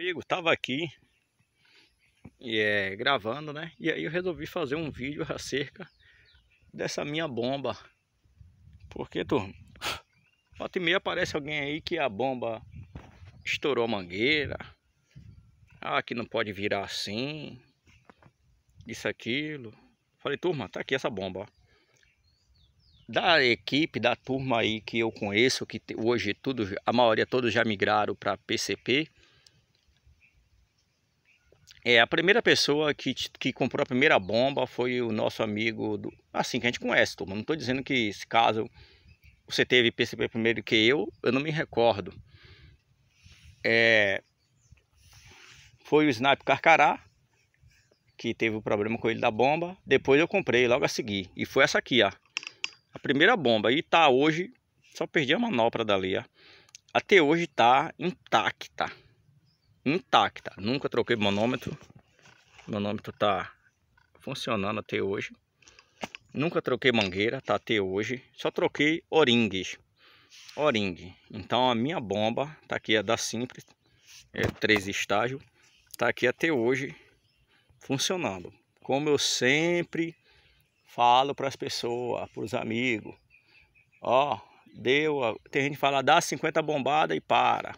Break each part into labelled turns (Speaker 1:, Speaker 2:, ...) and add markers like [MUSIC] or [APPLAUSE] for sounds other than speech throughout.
Speaker 1: Amigo, tava aqui e é, gravando, né? E aí eu resolvi fazer um vídeo acerca dessa minha bomba. Porque, turma, volta e meia aparece alguém aí que a bomba estourou a mangueira. Ah, que não pode virar assim. Isso, aquilo. Falei, turma, tá aqui essa bomba. Da equipe, da turma aí que eu conheço, que hoje tudo, a maioria todos já migraram para PCP é, a primeira pessoa que, que comprou a primeira bomba foi o nosso amigo, do, assim, que a gente conhece, turma. Não estou dizendo que esse caso você teve PCP primeiro que eu, eu não me recordo. É, foi o Snipe Carcará, que teve o um problema com ele da bomba. Depois eu comprei logo a seguir. E foi essa aqui, ó. A primeira bomba. E tá hoje, só perdi a manopla dali, ó. Até hoje tá intacta intacta. Nunca troquei manômetro. O manômetro tá funcionando até hoje. Nunca troquei mangueira, tá até hoje. Só troquei oringues, O-ring. Então a minha bomba, tá aqui a da Simples, é três estágio, tá aqui até hoje funcionando. Como eu sempre falo para as pessoas, para os amigos, ó, deu, a... tem gente que fala, dá 50 bombada e para.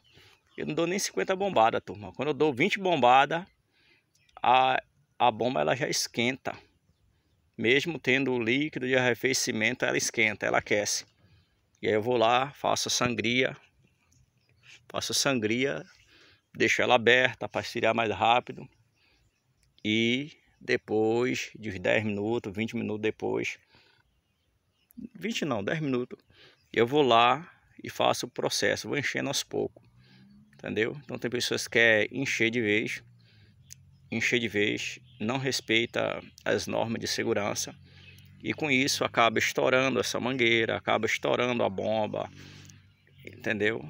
Speaker 1: Eu não dou nem 50 bombadas, turma. Quando eu dou 20 bombadas, a, a bomba ela já esquenta. Mesmo tendo o líquido de arrefecimento, ela esquenta, ela aquece. E aí eu vou lá, faço a sangria, faço a sangria, deixo ela aberta para esfriar mais rápido. E depois de uns 10 minutos, 20 minutos depois, 20 não, 10 minutos, eu vou lá e faço o processo, vou enchendo aos poucos entendeu? Então tem pessoas que quer encher de vez, encher de vez, não respeita as normas de segurança e com isso acaba estourando essa mangueira, acaba estourando a bomba, entendeu?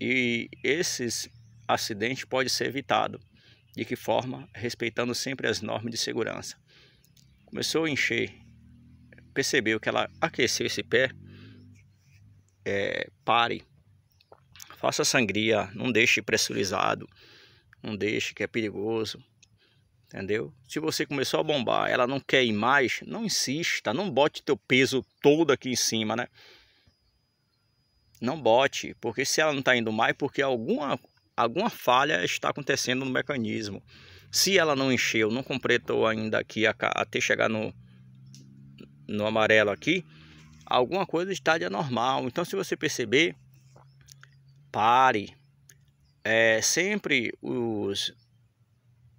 Speaker 1: E esses acidentes pode ser evitado. De que forma? Respeitando sempre as normas de segurança. Começou a encher, percebeu que ela aqueceu esse pé, é, pare, faça sangria, não deixe pressurizado, não deixe que é perigoso, entendeu? Se você começou a bombar, ela não quer ir mais, não insista, não bote teu peso todo aqui em cima, né? Não bote, porque se ela não está indo mais, porque alguma, alguma falha está acontecendo no mecanismo. Se ela não encheu, não completou ainda aqui até chegar no, no amarelo aqui, alguma coisa está de anormal. Então, se você perceber, pare. É, sempre os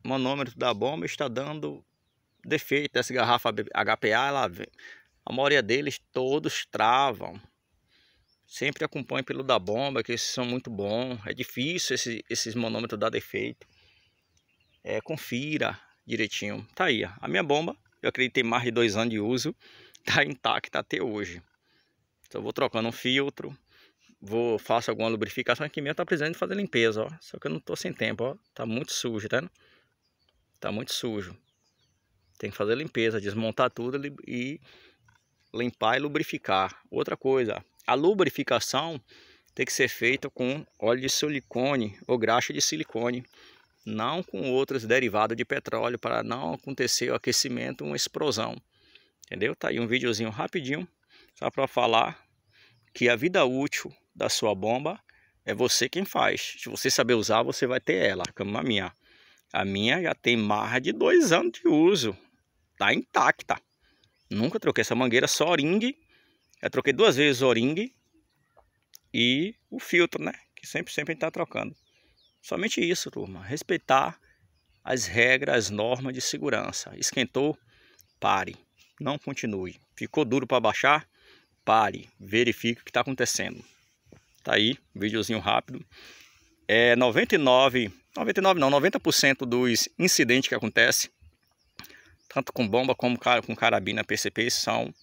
Speaker 1: manômetros da bomba está dando defeito. Essa garrafa HPA, ela, a maioria deles todos travam. Sempre acompanhe pelo da bomba, que esses são muito bons. É difícil esse, esses manômetros dar defeito. É, confira direitinho. Tá aí, a minha bomba, eu acredito em mais de dois anos de uso, [LAUGHS] tá intacta até hoje. Só vou trocando um filtro, vou faço alguma lubrificação aqui mesmo tá precisando de fazer limpeza, ó. Só que eu não tô sem tempo, ó. Tá muito sujo, tá? Tá muito sujo. Tem que fazer limpeza, desmontar tudo e limpar e lubrificar. Outra coisa, a lubrificação tem que ser feita com óleo de silicone ou graxa de silicone, não com outros derivados de petróleo para não acontecer o aquecimento, uma explosão. Entendeu? Tá aí um videozinho rapidinho só para falar que a vida útil da sua bomba é você quem faz. Se você saber usar, você vai ter ela, como a minha. A minha já tem marra de dois anos de uso. Tá intacta. Nunca troquei essa mangueira, só oringue. Já troquei duas vezes o oringue e o filtro, né? Que sempre, sempre a gente tá trocando. Somente isso, turma. Respeitar as regras, as normas de segurança. Esquentou? Pare. Não continue. Ficou duro para baixar? Pare. Verifique o que está acontecendo. Tá aí, videozinho rápido. É 99, 99 não, 90% dos incidentes que acontecem, tanto com bomba como com carabina PCP, são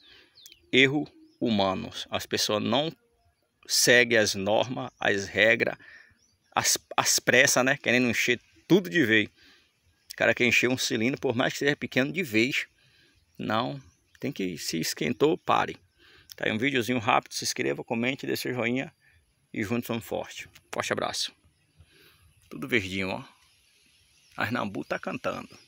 Speaker 1: erro humanos. As pessoas não seguem as normas, as regras, as, as pressas, né? Querendo encher tudo de vez. O cara quer encher um cilindro, por mais que seja pequeno, de vez. Não, tem que se esquentou, pare. Tá aí um videozinho rápido, se inscreva, comente, dê seu joinha. E juntos somos fortes. Forte abraço. Tudo verdinho, ó. A Nambu tá cantando.